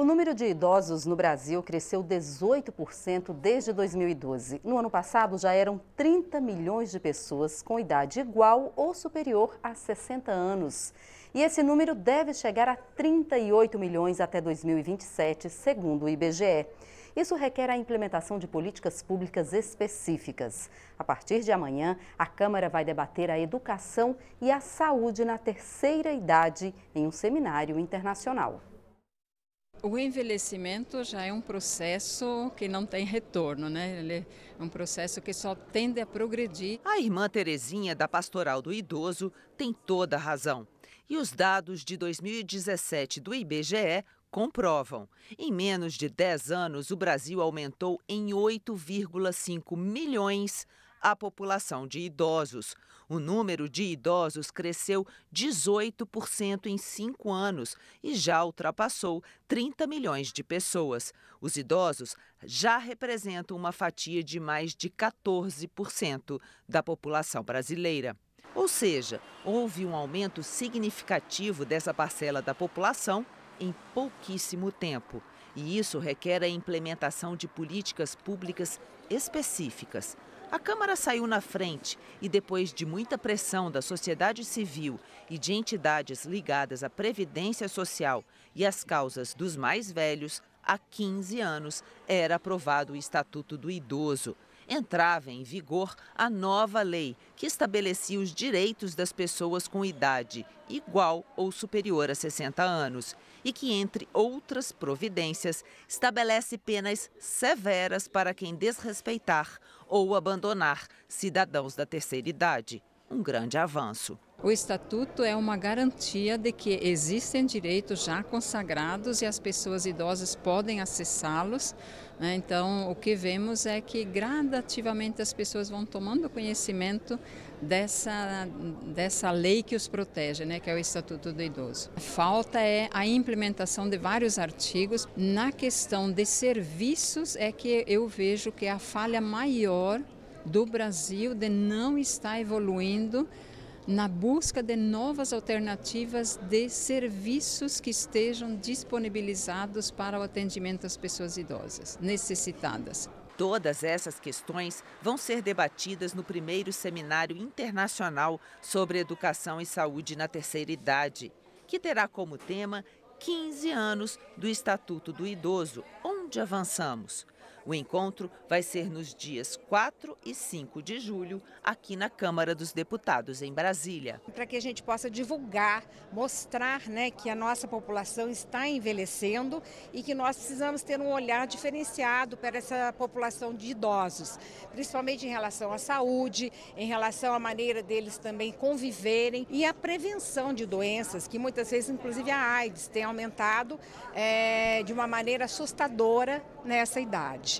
O número de idosos no Brasil cresceu 18% desde 2012. No ano passado, já eram 30 milhões de pessoas com idade igual ou superior a 60 anos. E esse número deve chegar a 38 milhões até 2027, segundo o IBGE. Isso requer a implementação de políticas públicas específicas. A partir de amanhã, a Câmara vai debater a educação e a saúde na terceira idade em um seminário internacional. O envelhecimento já é um processo que não tem retorno, né? Ele é um processo que só tende a progredir. A irmã Terezinha, da Pastoral do Idoso, tem toda a razão. E os dados de 2017 do IBGE comprovam. Em menos de 10 anos, o Brasil aumentou em 8,5 milhões a população de idosos. O número de idosos cresceu 18% em cinco anos e já ultrapassou 30 milhões de pessoas. Os idosos já representam uma fatia de mais de 14% da população brasileira. Ou seja, houve um aumento significativo dessa parcela da população em pouquíssimo tempo. E isso requer a implementação de políticas públicas específicas. A Câmara saiu na frente e, depois de muita pressão da sociedade civil e de entidades ligadas à previdência social e às causas dos mais velhos, há 15 anos era aprovado o Estatuto do Idoso entrava em vigor a nova lei, que estabelecia os direitos das pessoas com idade igual ou superior a 60 anos e que, entre outras providências, estabelece penas severas para quem desrespeitar ou abandonar cidadãos da terceira idade um grande avanço. O estatuto é uma garantia de que existem direitos já consagrados e as pessoas idosas podem acessá-los. Né? Então, o que vemos é que gradativamente as pessoas vão tomando conhecimento dessa, dessa lei que os protege, né? que é o Estatuto do Idoso. Falta é a implementação de vários artigos. Na questão de serviços, é que eu vejo que é a falha maior do Brasil de não estar evoluindo na busca de novas alternativas de serviços que estejam disponibilizados para o atendimento às pessoas idosas necessitadas. Todas essas questões vão ser debatidas no primeiro seminário internacional sobre educação e saúde na terceira idade, que terá como tema 15 anos do Estatuto do Idoso, onde avançamos. O encontro vai ser nos dias 4 e 5 de julho, aqui na Câmara dos Deputados, em Brasília. Para que a gente possa divulgar, mostrar né, que a nossa população está envelhecendo e que nós precisamos ter um olhar diferenciado para essa população de idosos, principalmente em relação à saúde, em relação à maneira deles também conviverem e à prevenção de doenças, que muitas vezes, inclusive a AIDS, tem aumentado é, de uma maneira assustadora nessa idade.